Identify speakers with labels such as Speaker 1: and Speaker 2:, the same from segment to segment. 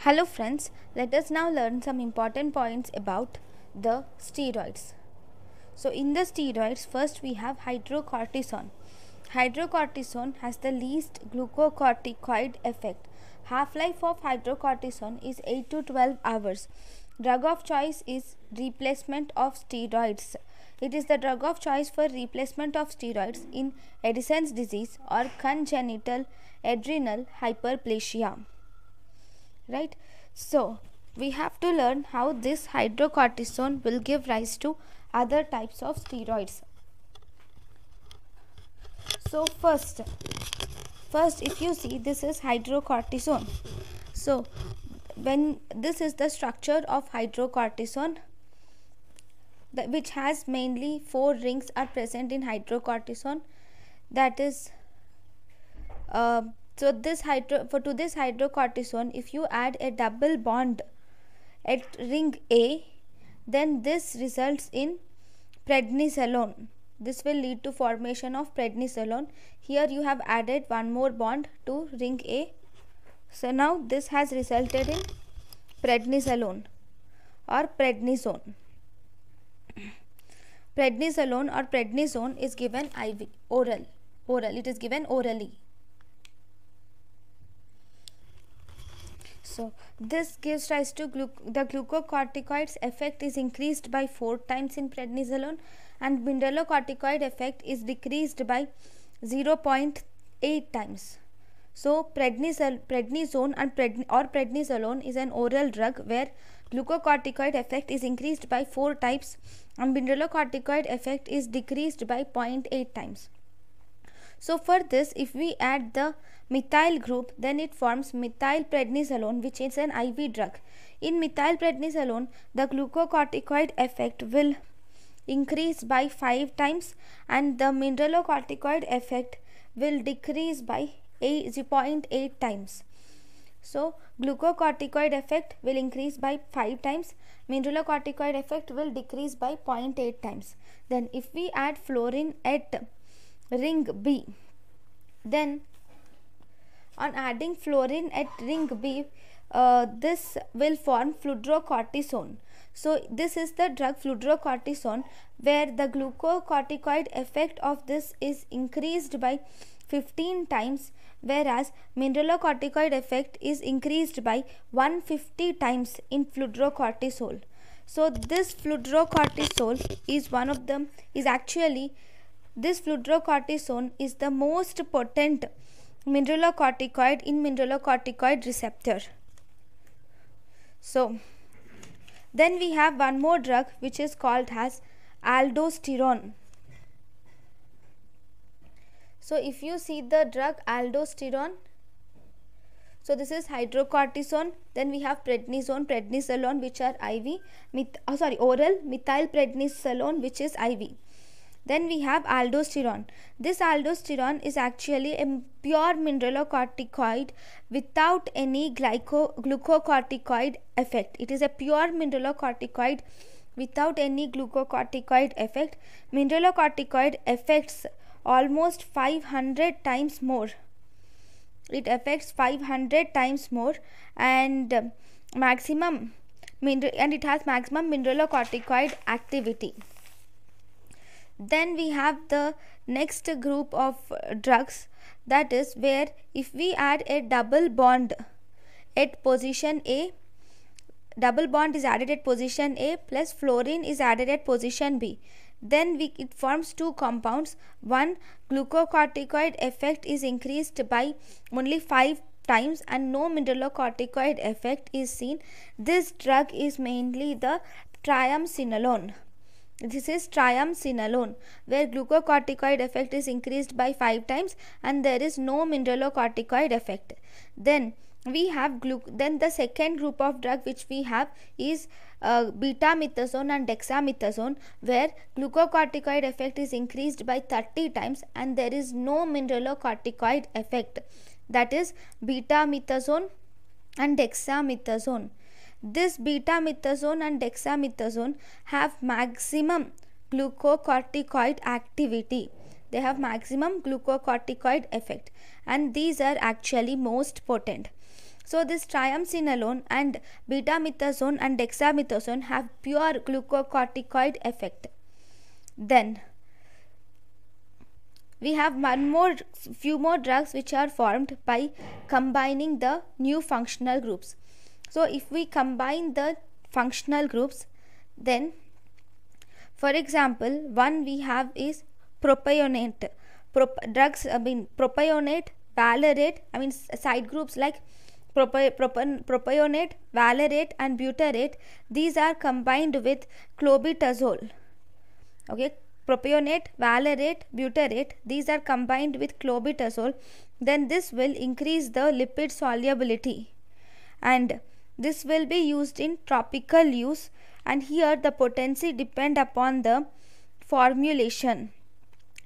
Speaker 1: Hello friends, let us now learn some important points about the steroids. So in the steroids, first we have hydrocortisone. Hydrocortisone has the least glucocorticoid effect. Half-life of hydrocortisone is 8 to 12 hours. Drug of choice is replacement of steroids. It is the drug of choice for replacement of steroids in Addison's disease or congenital adrenal hyperplasia right so we have to learn how this hydrocortisone will give rise to other types of steroids so first first if you see this is hydrocortisone so when this is the structure of hydrocortisone that which has mainly four rings are present in hydrocortisone that is uh, so this hydro for to this hydrocortisone, if you add a double bond at ring A, then this results in prednisolone. This will lead to formation of prednisolone. Here you have added one more bond to ring A. So now this has resulted in prednisolone or prednisone. Prednisolone or prednisone is given IV, oral, oral. It is given orally. So this gives rise to glu the glucocorticoids effect is increased by 4 times in prednisolone and bindalocorticoid effect is decreased by 0.8 times. So prednisol prednisone and predn or prednisolone is an oral drug where glucocorticoid effect is increased by 4 times and bindalocorticoid effect is decreased by 0.8 times. So for this if we add the methyl group, then it forms methylprednisolone, which is an IV drug. In methylprednisolone, the glucocorticoid effect will increase by 5 times and the mineralocorticoid effect will decrease by 0.8 times. So, glucocorticoid effect will increase by 5 times, mineralocorticoid effect will decrease by 0.8 times. Then if we add fluorine at ring B, then on adding fluorine at ring B, uh, this will form fludrocortisone. So this is the drug fludrocortisone where the glucocorticoid effect of this is increased by 15 times whereas mineralocorticoid effect is increased by 150 times in fludrocortisol. So this fludrocortisol is one of them is actually this fludrocortisone is the most potent mineralocorticoid in mineralocorticoid receptor. So, then we have one more drug which is called as aldosterone. So, if you see the drug aldosterone, so this is hydrocortisone. Then we have prednisone, prednisolone, which are IV. oh, sorry, oral methylprednisolone, which is IV. Then we have aldosterone. This aldosterone is actually a pure mineralocorticoid without any glyco glucocorticoid effect. It is a pure mineralocorticoid without any glucocorticoid effect. Mineralocorticoid affects almost 500 times more. It affects 500 times more and uh, maximum and it has maximum mineralocorticoid activity then we have the next group of drugs that is where if we add a double bond at position A double bond is added at position A plus fluorine is added at position B then we, it forms two compounds one glucocorticoid effect is increased by only 5 times and no mineralocorticoid effect is seen this drug is mainly the triamcinolone this is triamcinolone where glucocorticoid effect is increased by 5 times and there is no mineralocorticoid effect. Then we have glu then the second group of drug which we have is uh, betamethasone and dexamethasone where glucocorticoid effect is increased by 30 times and there is no mineralocorticoid effect that is betamethasone and dexamethasone. This betamethasone and dexamethasone have maximum glucocorticoid activity. They have maximum glucocorticoid effect and these are actually most potent. So this triamcinolone and betamethasone and dexamethasone have pure glucocorticoid effect. Then we have one more few more drugs which are formed by combining the new functional groups so if we combine the functional groups then for example one we have is propionate Prop drugs i mean propionate valerate i mean side groups like propionate, valerate and butyrate these are combined with clobetazole okay propionate valerate butyrate these are combined with clobetazole then this will increase the lipid solubility and this will be used in tropical use and here the potency depend upon the formulation.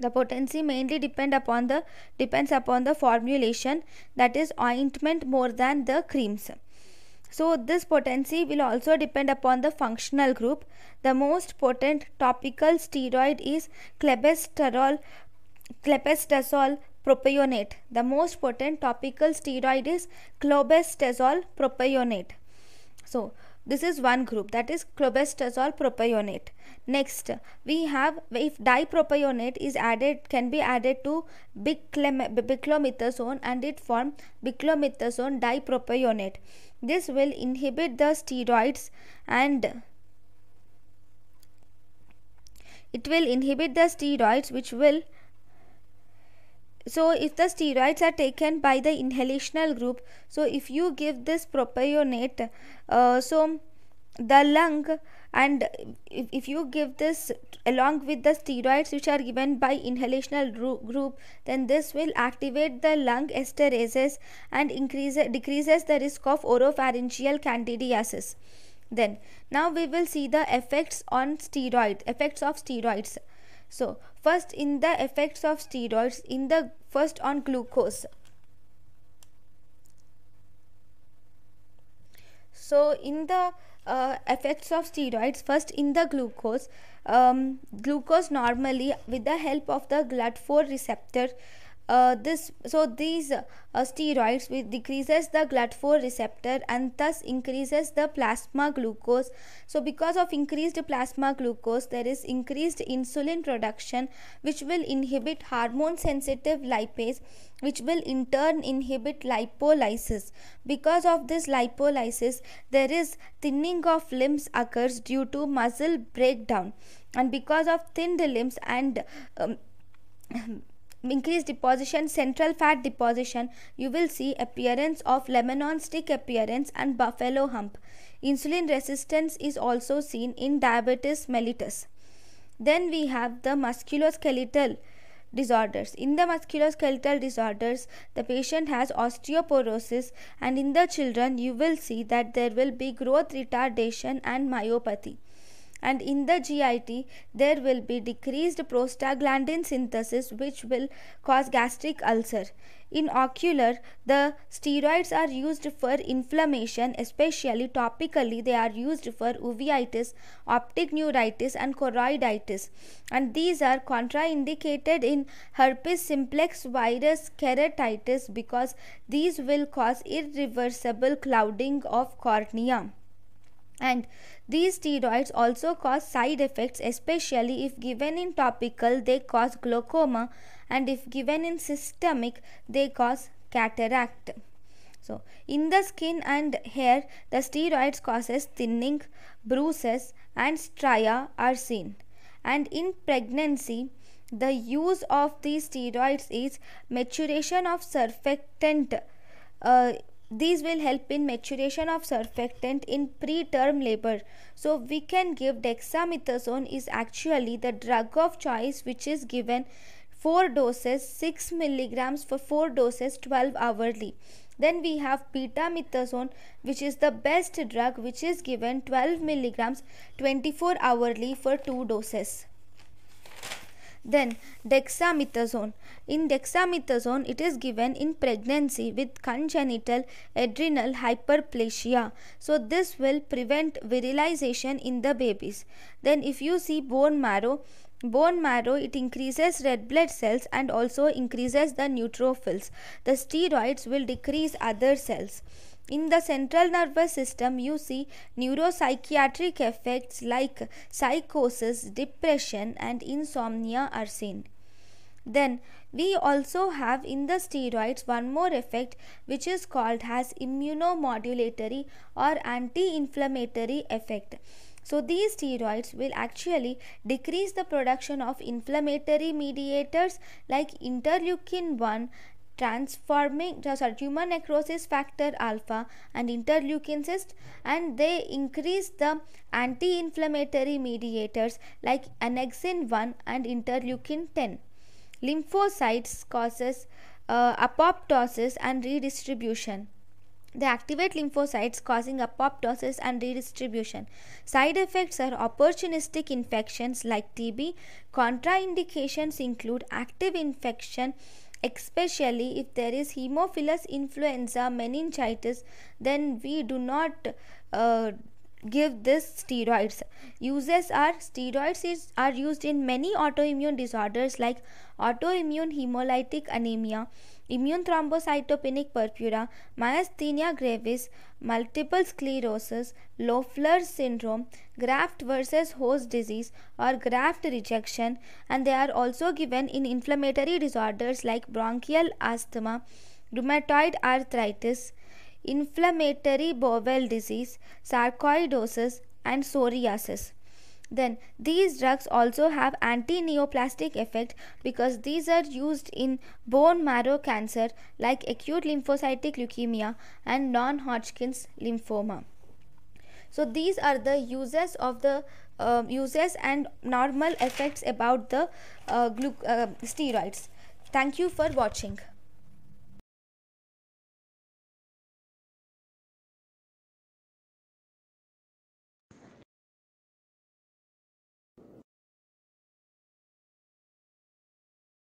Speaker 1: The potency mainly depend upon the depends upon the formulation that is ointment more than the creams. So this potency will also depend upon the functional group. The most potent topical steroid is clebesterol, propionate. The most potent topical steroid is clobestazole propionate. So this is one group that is clobestazole propionate. Next we have if dipropionate is added can be added to biclomethasone and it form biclomethasone dipropionate. This will inhibit the steroids and it will inhibit the steroids which will so if the steroids are taken by the inhalational group so if you give this propionate uh, so the lung and if, if you give this along with the steroids which are given by inhalational group then this will activate the lung esterases and increases decreases the risk of oropharyngeal candidiasis then now we will see the effects on steroid effects of steroids so, first in the effects of steroids, in the first on glucose. So, in the uh, effects of steroids, first in the glucose, um, glucose normally with the help of the GLUT4 receptor uh, this so these uh, steroids decreases the GLUT4 receptor and thus increases the plasma glucose. So because of increased plasma glucose, there is increased insulin production, which will inhibit hormone-sensitive lipase, which will in turn inhibit lipolysis. Because of this lipolysis, there is thinning of limbs occurs due to muscle breakdown, and because of thinned limbs and um, increased deposition, central fat deposition, you will see appearance of lemon on stick appearance and buffalo hump. Insulin resistance is also seen in diabetes mellitus. Then we have the musculoskeletal disorders. In the musculoskeletal disorders, the patient has osteoporosis and in the children you will see that there will be growth retardation and myopathy and in the GIT there will be decreased prostaglandin synthesis which will cause gastric ulcer. In ocular, the steroids are used for inflammation, especially topically they are used for uveitis, optic neuritis and choroiditis and these are contraindicated in herpes simplex virus keratitis because these will cause irreversible clouding of cornea. And these steroids also cause side effects, especially if given in topical, they cause glaucoma, and if given in systemic, they cause cataract. So, in the skin and hair, the steroids causes thinning, bruises, and stria are seen. And in pregnancy, the use of these steroids is maturation of surfactant uh, these will help in maturation of surfactant in preterm labor. So we can give dexamethasone is actually the drug of choice which is given 4 doses 6 milligrams for 4 doses 12 hourly. Then we have betamethasone which is the best drug which is given 12 milligrams 24 hourly for 2 doses. Then dexamethasone. In dexamethasone, it is given in pregnancy with congenital adrenal hyperplasia. So this will prevent virilization in the babies. Then if you see bone marrow, bone marrow it increases red blood cells and also increases the neutrophils. The steroids will decrease other cells. In the central nervous system, you see neuropsychiatric effects like psychosis, depression, and insomnia are seen. Then we also have in the steroids one more effect which is called as immunomodulatory or anti-inflammatory effect. So these steroids will actually decrease the production of inflammatory mediators like interleukin 1 transforming sorry, tumor necrosis factor alpha and interleukin 6 and they increase the anti-inflammatory mediators like annexin 1 and interleukin 10 lymphocytes causes uh, apoptosis and redistribution they activate lymphocytes causing apoptosis and redistribution. Side effects are opportunistic infections like TB. Contraindications include active infection especially if there is hemophilus influenza meningitis then we do not uh, give this steroids uses are steroids is, are used in many autoimmune disorders like autoimmune hemolytic anemia immune thrombocytopenic purpura, myasthenia gravis, multiple sclerosis, Loeffler syndrome, graft versus host disease or graft rejection and they are also given in inflammatory disorders like bronchial asthma, rheumatoid arthritis, inflammatory bowel disease, sarcoidosis and psoriasis. Then these drugs also have anti-neoplastic effect because these are used in bone marrow cancer like acute lymphocytic leukemia and non-Hodgkin's lymphoma. So these are the uses of the uh, uses and normal effects about the uh, uh, steroids. Thank you for watching.